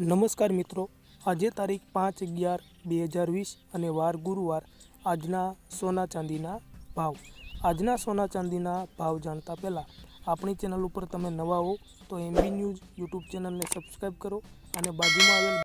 नमस्कार मित्रों आज ये तारीख 5 11 2020 અને વાર ગુરુવાર આજના સોના ચાંદીના ભાવ આજના સોના ચાંદીના ભાવ જાણતા પહેલા આપણી ચેનલ ઉપર તમે નવા હો તો એમબી ન્યૂઝ YouTube ચેનલ ને સબ્સ્ક્રાઇબ કરો અને બાજુમાં આવેલ